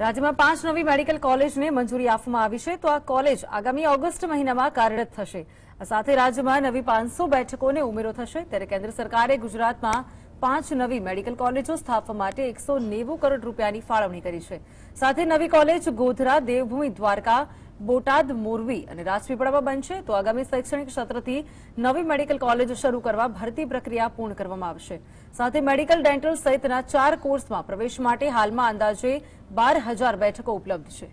રાજ્યમાં પાંચ નવી મેડિકલ કોલેજને મંજૂરી આપવામાં આવી છે તો આ કોલેજ આગામી ઓગસ્ટ મહિનામાં કાર્યરત થશે સાથે રાજ્યમાં નવી પાંચસો બેઠકોને ઉમેરો થશે ત્યારે કેન્દ્ર સરકારે ગુજરાતમાં પાંચ નવી મેડિકલ કોલેજો સ્થાપવા માટે એકસો કરોડ રૂપિયાની ફાળવણી કરી છે સાથે નવી કોલેજ ગોધરા દેવભૂમિ દ્વારકા બોટાદ મોરબી અને રાજપીપળામાં બનશે તો આગામી શૈક્ષણિક સત્રથી નવી મેડિકલ કોલેજ શરૂ કરવા ભરતી પ્રક્રિયા પૂર્ણ કરવામાં આવશે સાથે મેડિકલ ડેન્ટલ સહિતના ચાર કોર્સમાં પ્રવેશ માટે હાલમાં અંદાજે બાર બેઠકો ઉપલબ્ધ છે